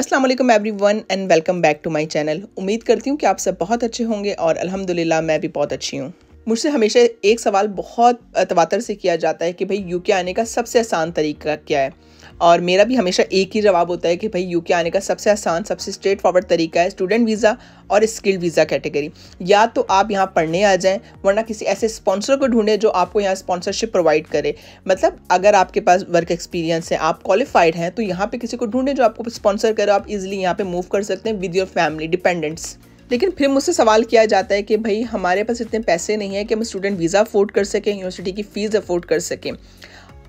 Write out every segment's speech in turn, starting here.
अस्सलाम वालेकुम everyone and welcome back to my channel उम्मीद करती हूँ कि आप सब बहुत अच्छे होंगे और अल्हम्दुलिल्लाह मैं भी बहुत अच्छी हूँ मुझसे हमेशा एक सवाल बहुत तवातर से किया जाता है कि भाई यूके आने का सबसे आसान तरीका क्या है और मेरा भी हमेशा एक ही जवाब होता है कि भाई यूके आने का सबसे आसान सबसे स्ट्रेट फॉरवर्ड तरीका है स्टूडेंट वीज़ा और स्किल्ड वीज़ा कैटेगरी या तो आप यहाँ पढ़ने आ जाएँ वरना किसी ऐसे स्पॉन्सर को ढूंढें जो आपको यहाँ स्पॉन्सरशिप प्रोवाइड करे मतलब अगर आपके पास वर्क एक्सपीरियंस है आप क्वालिफाइड हैं तो यहाँ पर किसी को ढूंढें जो आपको स्पॉन्सर करे आप इजिली यहाँ पर मूव कर सकते हैं विद योर फैमिली डिपेंडेंट्स लेकिन फिर मुझसे सवाल किया जाता है कि भाई हमारे पास इतने पैसे नहीं है कि हम स्टूडेंट वीज़ा अफोर्ड कर सकें यूनिवर्सिटी की फ़ीस अफोर्ड कर सकें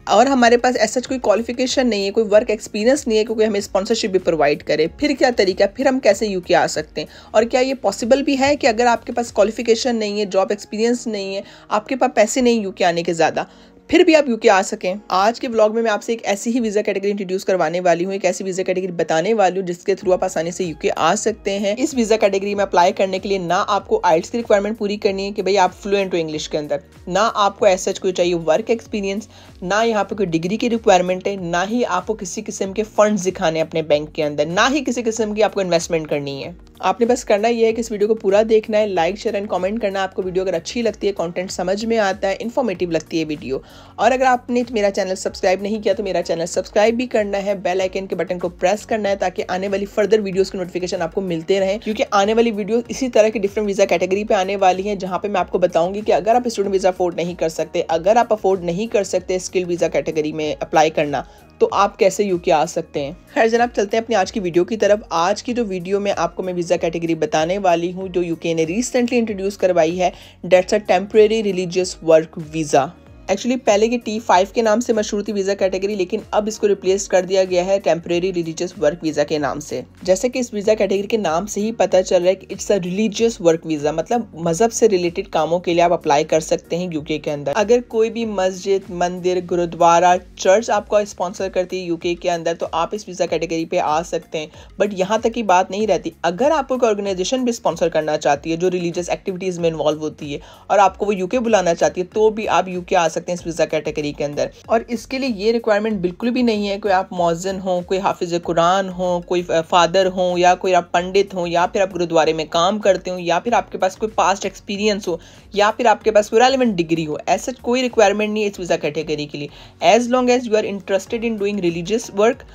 और हमारे पास ऐसा कोई क्वालिफिकेशन नहीं है कोई वर्क एक्सपीरियंस नहीं है क्योंकि हमें स्पॉन्सरशिप भी प्रोवाइड करे फिर क्या तरीका फिर हम कैसे यू आ सकते हैं और क्या ये पॉसिबल भी है कि अगर आपके पास क्वालिफिकेशन नहीं है जॉब एक्सपीरियंस नहीं है आपके पास पैसे नहीं यू आने के ज़्यादा फिर भी आप यूके आ सकें आज के ब्लॉग में मैं आपसे एक ऐसी ही वीजा कैटेगरी इंट्रोड्यूस करवाने वाली हूँ एक ऐसी वीजा कैटेगरी बताने वाली हूँ जिसके थ्रू आप आसानी से यूके आ सकते हैं इस वीजा कैटेगरी में अप्लाई करने के लिए ना आपको आइल्स की रिक्वायरमेंट पूरी करनी है कि भाई आप फ्लुएंट हो इंग्लिश के अंदर ना आपको ऐसा कोई चाहिए वर्क एक्सपीरियंस ना यहाँ पे कोई डिग्री की रिक्वायरमेंट है ना ही आपको किसी किस्म के फंड दिखाने अपने बैंक के अंदर ना ही किसी किस्म की आपको इन्वेस्टमेंट करनी है आपने बस करना यह है कि इस वीडियो को पूरा देखना है लाइक शेयर एंड कमेंट करना आपको वीडियो अगर अच्छी लगती है कंटेंट समझ में आता है इन्फॉर्मेटिव लगती है वीडियो और अगर आपने मेरा चैनल सब्सक्राइब नहीं किया तो मेरा चैनल सब्सक्राइब भी करना है बेल आइकन के बटन को प्रेस करना है ताकि आने वाली फर्दर वीडियोज की नोटिफिकेशन आपको मिलते रहे क्योंकि आने वाली वीडियो इसी तरह की डिफरेंट वीज़ा कैटेगरी पर आने वाली है जहाँ पर मैं आपको बताऊंगी कि अगर आप स्टूडेंट वीज़ा अफोर्ड नहीं कर सकते अगर आप अफोर्ड नहीं कर सकते स्किल वीज़ा कैटेगरी में अप्लाई करना तो आप कैसे यूके आ सकते हैं खैर जनाब चलते हैं अपनी आज की वीडियो की तरफ आज की जो वीडियो में आपको मैं वीज़ा कैटेगरी बताने वाली हूँ जो यूके ने रिसेंटली इंट्रोड्यूस करवाई है that's a temporary religious work visa actually पहले की टी फाइव के नाम से मशहूर थी वीज़ा कैटेगरी लेकिन अब इसको रिप्लेस कर दिया गया है टेम्परेरी रिलीजियस वर्क वीज़ा के नाम से जैसे कि इस वीज़ा कैटेगरी के नाम से ही पता चल रहा है कि it's a religious work visa मतलब मजहब से रिलेटेड कामों के लिए आप अप्लाई कर सकते हैं यूके के अंदर अगर कोई भी मस्जिद मंदिर गुरुद्वारा चर्च आपको स्पॉन्सर करती है यूके के अंदर तो आप इस वीज़ा कैटेगरी पे आ सकते हैं बट यहाँ तक की बात नहीं रहती अगर आपको कोई ऑर्गेनाइजेशन भी स्पॉन्सर करना चाहती है जो रिलीजियस एक्टिविटीज़ में इन्वॉल्व होती है और आपको वो यूके बुलाना चाहती है तो भी आप यूके आ सकते सकते हैं इस वीज़ा कैटेगरी के अंदर और इसके लिए ये रिक्वायरमेंट बिल्कुल भी नहीं है कोई आप मौजन हो कोई हाफिज़ कुरान हो कोई फादर हो या कोई आप पंडित हो या फिर आप गुरुद्वारे में काम करते हो या फिर आपके पास कोई पास्ट एक्सपीरियंस हो या फिर आपके पास कोई रेलिवेंट डिग्री हो ऐसा कोई रिक्वायरमेंट नहीं है इस वीज़ा कैटेगरी के लिए as long as you are interested in doing religious work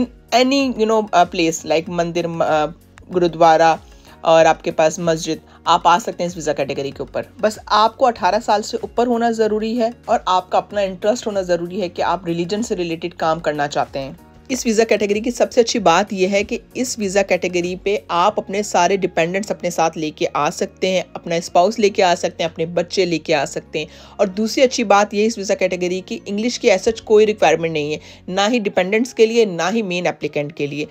in any you know place like mandir gurdwara और आपके पास मस्जिद आप आ सकते हैं इस वीज़ा कैटेगरी के ऊपर बस आपको 18 साल से ऊपर होना ज़रूरी है और आपका अपना इंटरेस्ट होना ज़रूरी है कि आप रिलीजन से रिलेटेड काम करना चाहते हैं इस वीज़ा कैटेगरी की सबसे अच्छी बात यह है कि इस वीज़ा कैटेगरी पे आप अपने सारे डिपेंडेंट्स अपने साथ लेके आ सकते हैं अपना स्पाउस लेके आ सकते हैं अपने बच्चे लेके आ सकते हैं और दूसरी अच्छी बात यह इस वीज़ा कैटेगरी की इंग्लिश की ऐसा कोई रिक्वायरमेंट नहीं है ना ही डिपेंडेंट्स के लिए ना ही मेन एप्लीकेंट के लिए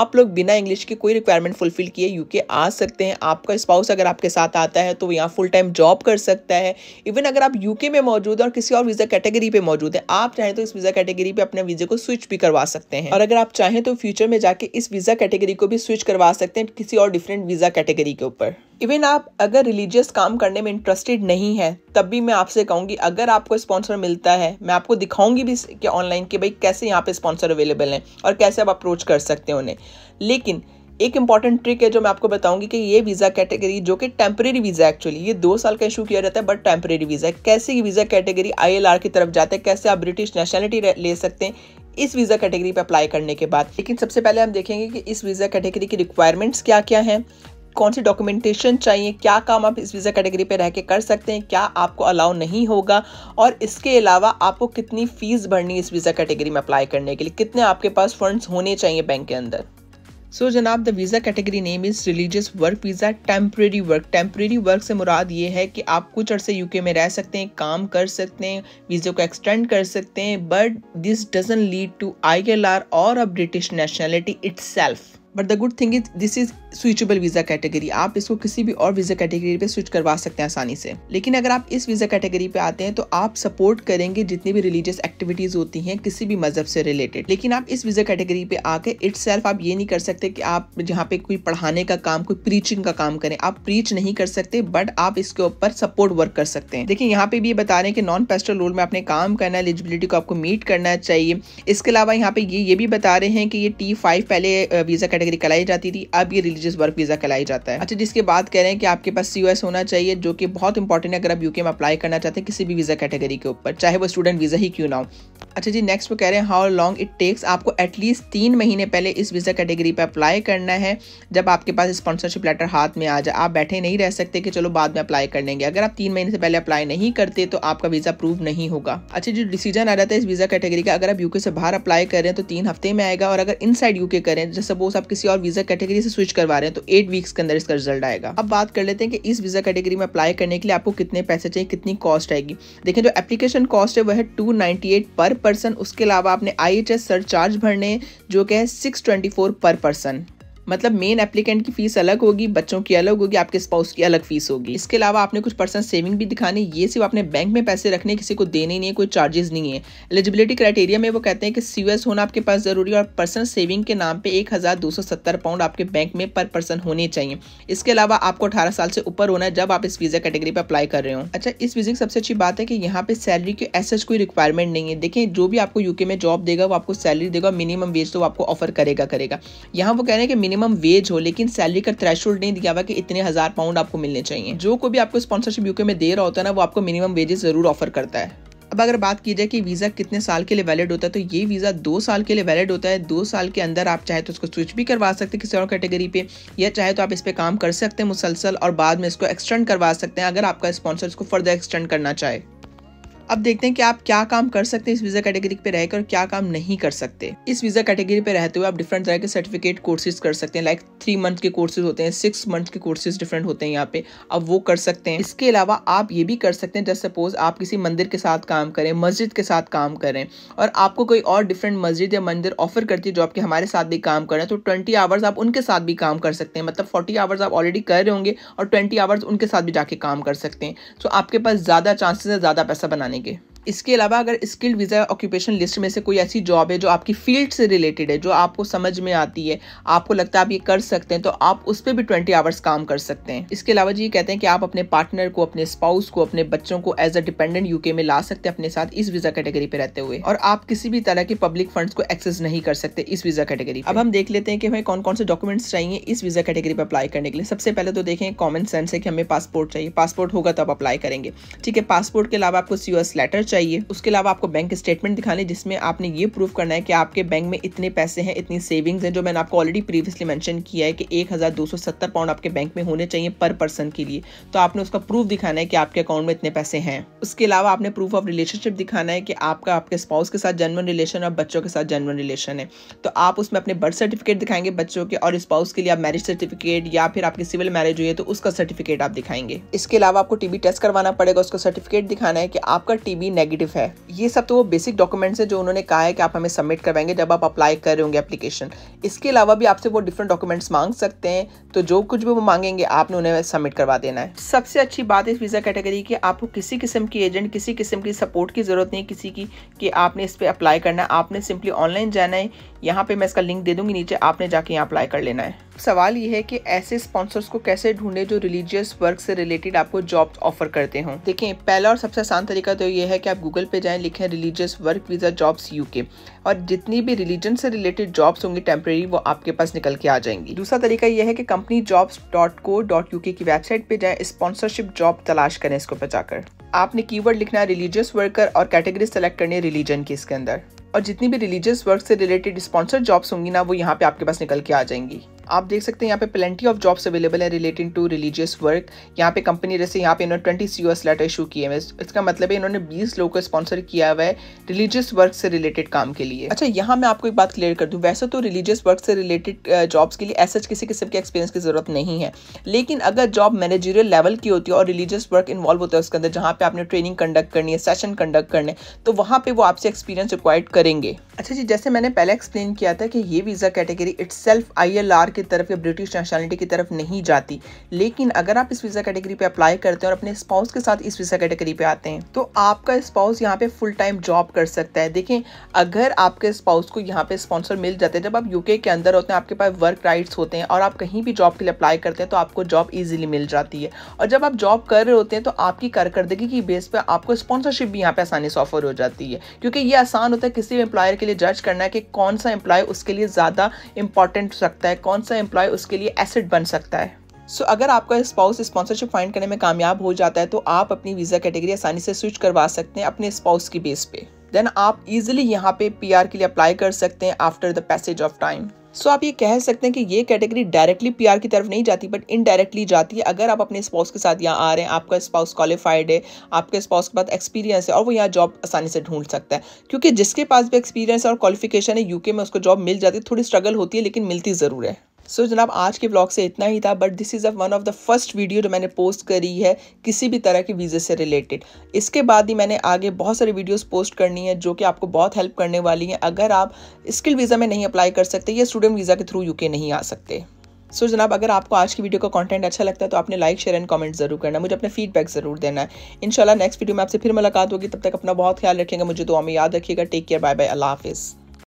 आप लोग बिना इंग्लिश की कोई रिक्वायरमेंट फुलफिल किए यू आ सकते हैं आपका स्पाउस अगर आपके साथ आता है तो यहाँ फुल टाइम जॉब कर सकता है इवन अगर आप यू में मौजूद है और किसी और वीज़ा कैटेगरी पर मौजूद है आप चाहें तो इस वीज़ा कैटेगरी पर अपने वीज़े को स्विच भी करवा सकते हैं सकते हैं और अगर आप चाहें तो फ्यूचर में जाके इस वीज़ा कैटेगरी को भी स्विच करवा सकते हैं किसी और डिफरेंट वीज़ा कैटेगरी के ऊपर इवन आप अगर रिलीजियस काम करने में इंटरेस्टेड नहीं है तब भी मैं आपसे कहूंगी अगर आपको स्पॉन्सर मिलता है मैं आपको दिखाऊंगी भी कि ऑनलाइन कि भाई कैसे यहाँ पे स्पॉन्सर अवेलेबल हैं और कैसे आप अप्रोच कर सकते हैं उन्हें लेकिन एक इंपॉर्टेंट ट्रिक है जो मैं आपको बताऊंगी कि ये वीज़ा कैटेगरी जो कि टेम्परेरी वीज़ा एक्चुअली ये दो साल का इशू किया जाता है बट टेम्परेरी वीज़ा कैसे ये वीज़ा कैटेगरी आईएलआर की तरफ जाता है कैसे आप ब्रिटिश नेशनलिटी ले सकते हैं इस वीज़ा कैटेगरी पर अप्लाई करने के बाद लेकिन सबसे पहले हम देखेंगे कि इस वीज़ा कैटेगरी की रिक्वायरमेंट्स क्या क्या हैं कौन सी डॉक्यूमेंटेशन चाहिए क्या काम आप इस वीज़ा कैटेगरी पर रह के कर सकते हैं क्या आपको अलाउ नहीं होगा और इसके अलावा आपको कितनी फ़ीस भरनी इस वीज़ा कैटेगरी में अप्लाई करने के लिए कितने आपके पास फंड्स होने चाहिए बैंक के अंदर सो जनाब the visa category name is religious work visa temporary work temporary work से मुराद ये है कि आप कुछ अर्से यूके में रह सकते हैं काम कर सकते हैं वीज़े को एक्सटेंड कर सकते हैं but this doesn't lead to I L R और a British nationality it's but the good thing is this is switchable visa category आप इसको किसी भी और वीज़ा कैटेगरी पे स्विच करवा सकते हैं आसानी से लेकिन अगर आप इस वीज़ा कैटेगरी पे आते हैं तो आप सपोर्ट करेंगे जितनी भी रिलीजियस एक्टिविटीज़ होती हैं किसी भी मजहब से रिलेटेड लेकिन आप इस वीज़ा कैटेगरी पे आके इट सेल्फ आप ये नहीं कर सकते कि आप जहाँ पे कोई पढ़ाने का काम कोई प्रीचिंग का काम करें आप प्रीच नहीं कर सकते बट आप इसके ऊपर सपोर्ट वर्क कर सकते हैं देखिए यहाँ पे भी ये बता रहे हैं कि नॉन पेस्टल रोल में आपने काम करना है एलिजिबिलिटी को आपको मीट करना चाहिए इसके अलावा यहाँ पे ये ये भी बता रहे हैं कि ये टी फाइव पहले वीज़ा कैटेगरी कैटेगरी कलाई जाती थी अब ये रिलीजियस वर्क वीजा कलाई जाता है अच्छा जिसके बाद कह रहे हैं कि आपके पास सीयूएस होना चाहिए जो कि बहुत इंपॉर्टेंट है अगर आप यूके में अप्लाई करना चाहते हैं किसी भी वीजा कैटेगरी के ऊपर चाहे वो स्टूडेंट वीजा ही क्यों ना हो अच्छा जी नेक्स्ट वो कह रहे हैं हाउ लॉन्ग इट टेक्स आपको एटलीस्ट तीन महीने पहले इस वीज़ा कैटेगरी पर अप्लाई करना है जब आपके पास स्पॉन्सरशिप लेटर हाथ में आ जाए आप बैठे नहीं रह सकते कि चलो बाद में अप्लाई कर लेंगे अगर आप तीन महीने से पहले अप्लाई नहीं करते तो आपका वीज़ा अप्रूव नहीं होगा अच्छा जो डिसीजन आ जाता है इस वीज़ा कैटेगरी का अगर आप यूके से बाहर अप्लाई कर रहे हैं तो तीन हफ्ते में आएगा और अगर इन साइड यूके करें जैसे सपोज आप किसी और वीजा कैटेगरी से स्विच करवा रहे हैं तो एट वीक्स के अंदर इसका रिजल्ट आएगा अब बात कर लेते हैं कि इस वीजा कैटेगरी में अप्लाई करने के लिए आपको कितने पैसे चाहिए कितनी कॉस्ट आएगी देखें जो एप्लीकेशन कॉस्ट है वह है टू पर पर्सन उसके अलावा आपने आई एच भरने जो कि है सिक्स पर पर्सन मतलब मेन एप्लीकेंट की फीस अलग होगी बच्चों की अलग होगी आपके स्पाउस की अलग फीस होगी इसके अलावा आपने कुछ पर्सन सेविंग भी दिखानी ये सिर्फ आपने बैंक में पैसे रखने किसी को देने नहीं है कोई चार्जेस नहीं है एलिजिबिलिटी क्राइटेरिया में वो कहते हैं कि सी होना आपके पास जरूरी है और पर्सन सेविंग के नाम पर एक पाउंड आपके बैंक में पर पर्सन होने चाहिए इसके अलावा आपको अठारह साल से ऊपर होना है जब आप इस वीजा कैटेगरी पर अप्लाई कर रहे हो अच्छा इस वीजे की सबसे अच्छी बात है कि यहाँ पे सैलरी की ऐसे कोई रिक्वायरमेंट नहीं है देखिए जो भी आपको यूके में जॉब देगा वो आपको सैलरी देगा मिनिमम वेज तो आपको ऑफर करेगा करेगा यहाँ वो कह रहे हैं कि मिनिमम मिनिमम वेज हो लेकिन सैलरी का थ्रेश नहीं दिया हुआ कि इतने हजार पाउंड आपको मिलने चाहिए जो कोई भी आपको स्पॉन्सरशिप यूके में दे रहा होता है ना वो आपको मिनिमम वेजेस जरूर ऑफर करता है अब अगर बात की जाए कि वीज़ा कितने साल के लिए वैलिड होता है तो ये वीज़ा दो साल के लिए वैलिड होता है दो साल के अंदर आप चाहे तो उसको स्विच भी करवा सकते हैं किसी और कैटेगरी पे या चाहे तो आप इस पर काम कर सकते हैं मुसलसल और बाद में इसको एक्सटेंड करवा सकते हैं अगर आपका स्पॉन्सर इसको फर्दर एक्सटेंड करना चाहे अब देखते हैं कि आप क्या काम कर सकते हैं इस वीजा कैटेगरी पे रहकर और क्या काम नहीं कर सकते इस वीजा कैटेगरी पे रहते हुए आप डिफरेंट तरह के सर्टिफिकेट कोर्सेज कर सकते हैं लाइक थ्री मंथ के कोर्सेज होते हैं सिक्स मंथ के कोर्सेज डिफरेंट होते हैं यहाँ पे अब वो कर सकते हैं इसके अलावा आप ये भी कर सकते हैं जस्ट सपोज आप किसी मंदिर के साथ काम करें मस्जिद के साथ काम करें और आपको कोई और डिफरेंट मस्जिद या मंदिर ऑफर करती है जो आपके हमारे साथ भी काम करें तो ट्वेंटी आवर्स आप उनके साथ भी काम कर सकते हैं मतलब फोर्टी आवर्स आप ऑलरेडी कर रहे होंगे और ट्वेंटी आवर्स उनके साथ भी जाके काम कर सकते हैं तो आपके पास ज़्यादा चांसेस है ज़्यादा पैसा बनाने iki. इसके अलावा अगर स्किल्ड वीज़ा ऑक्यूपेशन लिस्ट में से कोई ऐसी जॉब है जो आपकी फील्ड से रिलेटेड है जो आपको समझ में आती है आपको लगता है आप ये कर सकते हैं तो आप उस पर भी ट्वेंटी आवर्स काम कर सकते हैं इसके अलावा जी ये कहते हैं कि आप अपने पार्टनर को अपने स्पाउस को अपने बच्चों को एज अ डिपेंडेंट यूके में ला सकते हैं अपने साथ इस वीजा कैटेगरी पे रहते हुए और आप किसी भी तरह के पब्लिक फंड को एक्सेस नहीं कर सकते इस वीजा कैटेगरी अब हम देख लेते हैं कि हमें कौन कौन से डॉक्यूमेंट्स चाहिए इस वीजा कैटेगरी पर अप्लाई करने के लिए सबसे पहले तो देखें कॉमन सेंस है कि हमें पासपोर्ट चाहिए पासपोर्ट होगा तो आप अप्लाई करेंगे ठीक है पासपोर्ट के अलावा आपको सी लेटर चाहिए चाहिए उसके अलावा आपको बैंक स्टेटमेंट दिखाने जिसमें आपने ये प्रूफ करना है कि आपके बैंक में इतने पैसे हैं इतनी सेविंग्स हैं जो मैंने आपको ऑलरेडी प्रीवियसली मैंशन किया है कि एक पाउंड आपके बैंक में होने चाहिए पर पर्सन के लिए तो आपने उसका प्रूफ दिखाना है कि आपके अकाउंट में इतने पैसे हैं उसके अलावा आपने प्रूफ ऑफ रिलेशनशिप दिखाना है कि आपका आपके स्पाउस के साथ जनवन रिलेशन और बच्चों के साथ जनवन रिलेशन है तो आप उसमें अपने बर्थ सर्टिफिकेट दिखाएंगे बच्चों के और स्पाउस के लिए आप मैरिज सर्टिफिकेट या फिर आपकी सिविल मैरिज हुई है तो उसका सर्टिफिकेट आप दिखाएंगे इसके अलावा आपको टीबी टेस्ट करवाना पड़ेगा उसका सर्टिफिकेट दिखाना है कि आपका टीबी नेगेटिव है ये सब तो वो बेसिक डॉक्यूमेंट्स हैं जो उन्होंने कहा है कि आप हमें सबमिट करवाएंगे जब आप अप्लाई कर रहे होंगे एप्लीकेशन इसके अलावा भी आपसे वो डिफरेंट डॉक्यूमेंट्स मांग सकते हैं तो जो कुछ भी वो मांगेंगे आपने उन्हें सबमिट करवा देना है सबसे अच्छी बात इस वीज़ा कैटेगरी की आपको किसी किस्म की एजेंट किसी किस्म की सपोर्ट की ज़रूरत नहीं किसी की कि आपने इस पर अप्लाई करना है आपने सिंपली ऑनलाइन जाना है यहाँ पर मैं इसका लिंक दे दूँगी नीचे आपने जाके यहाँ अप्लाई कर लेना है सवाल ये है कि ऐसे स्पॉन्सर्स को कैसे ढूंढे जो रिलीजियस वर्क से रिलेटेड आपको जॉब ऑफर करते हों देखिए पहला और सबसे आसान तरीका तो ये है कि आप गूगल पे जाएं लिखें religious work visa jobs UK और जितनी भी रिलीजन से रिलेटेड जॉब्स होंगी टेम्प्रेरी वो आपके पास निकल के आ जाएंगी दूसरा तरीका यह है कि company jobs dot co dot के की वेबसाइट पर जाएँ स्पॉन्सरशिप जॉब तलाश करें इसको पर जाकर आपने कीवर्ड लिखना है रिलीजियस वर्कर और कैटेगरी सेलेक्ट करनी है रिलीजन की इसके अंदर और जितनी भी रिलीजियस वर्क से रिलेटेड स्पॉन्सर जॉब्स होंगी ना वो यहाँ पे आपके पास निकल के आ जाएंगी आप देख सकते हैं यहाँ पे प्लेंटी ऑफ जॉब्स अवेलेबल है रिलेटेड टू रिलीजियस वर्क यहाँ पे कंपनी जैसे यहाँ पे इन्होंने twenty C S letter issue किए हैं इसका मतलब है इन्होंने बीस लोगों को स्पॉन्सर किया हुआ है रिलीजियस वर्क से रिलेटेड काम के लिए अच्छा यहाँ मैं आपको एक बात क्लियर कर दूँ वैसे तो रिलीजियस वर्क से रिलेटेड जॉब्स के लिए ऐसा किसी किस्म के एक्सपीरियंस की जरूरत नहीं है लेकिन अगर जॉब मैनेजरियल लेवल की होती है और रिलीजियस वर्क इन्वॉल्व होता है उसके अंदर जहाँ पे आपने ट्रेनिंग कंडक्ट करनी है सेशन कंडक्ट करने तो वहाँ पे वो आपसे एक्सपीरियंस रिक्वायर्ड करेंगे अच्छा जी जैसे मैंने पहले एक्सप्लेन किया था कि ये visa category itself I L R की तरफ या ब्रिटिश नेशनलिटी की तरफ नहीं जाती लेकिन अगर आप इस वीज़ा कैटेगरी पे अप्लाई करते हैं और अपने स्पाउस के साथ इस वीज़ा कैटेगरी पे आते हैं तो आपका स्पाउस यहाँ पे फुल टाइम जॉब कर सकता है देखें अगर आपके स्पाउस को यहाँ पे स्पॉन्सर मिल जाते हैं जब आप यूके के अंदर होते हैं आपके पास वर्क राइट्स होते हैं और आप कहीं भी जॉब के लिए अप्लाई करते हैं तो आपको जॉब ईजिली मिल जाती है और जब आप जॉब कर रहे होते हैं तो आपकी कारकर्दगी की बेस पर आपको स्पॉन्सरशिप भी यहाँ पर आसानी से ऑफर हो जाती है क्योंकि ये आसान होता है किसी भी एम्प्लॉयर के लिए जज करना है कि कौन सा एम्प्लॉय उसके लिए ज़्यादा इंपॉर्टेंट रखता है कौन सा एम्प्लॉय उसके लिए एसेट बन सकता है सो so, अगर आपका स्पाउस स्पॉन्सरशिप फाइंड करने में कामयाब हो जाता है तो आप अपनी वीज़ा कैटेगरी आसानी से स्विच करवा सकते हैं अपने स्पाउस की बेस पे देन आप इजिली यहाँ पे पी के लिए अप्लाई कर सकते हैं after the passage of time so आप ये कह सकते हैं कि ये कैटेगरी डायरेक्टली पीआर की तरफ नहीं जाती बट इनडायरेक्टली जाती है अगर आप अपने स्पाउस के साथ यहाँ आ रहे हैं आपका स्पाउस क्वालिफाइड है आपके स्पाउस के पास एक्सपीरियंस है और वो यहाँ जॉब आसानी से ढूंढ सकता है क्योंकि जिसके पास भी एक्सपीरियंस और क्वालिफिकेशन है यूके में उसको जॉब मिल जाती है थोड़ी स्ट्रगल होती है लेकिन मिलती ज़रूर है सो so, जनाब आज के ब्लॉग से इतना ही था but this is a one of the first video जो मैंने पोस्ट करी है किसी भी तरह के वीज़े से रिलेटेड इसके बाद ही मैंने आगे बहुत सारी वीडियोस पोस्ट करनी है जो कि आपको बहुत हेल्प करने वाली हैं अगर आप स्किल वीज़ा में नहीं अप्लाई कर सकते या स्टूडेंट वीज़ा के थ्रू यूके नहीं आ सकते सो so, जनाब अगर आपको आज की वीडियो का कंटेंट अच्छा लगता है तो आपने लाइक शेयर एंड कमेंट जरूर करना मुझे अपने फीडबैक जरूर देना है इनशाला नेक्स्ट वीडियो में आपसे फिर मुलाकात होगी तब तक अपना बहुत ख्याल रखेंगे मुझे दुआ में याद रखिएगा टेक केयर बाय बाय अल्लाह हाफिज़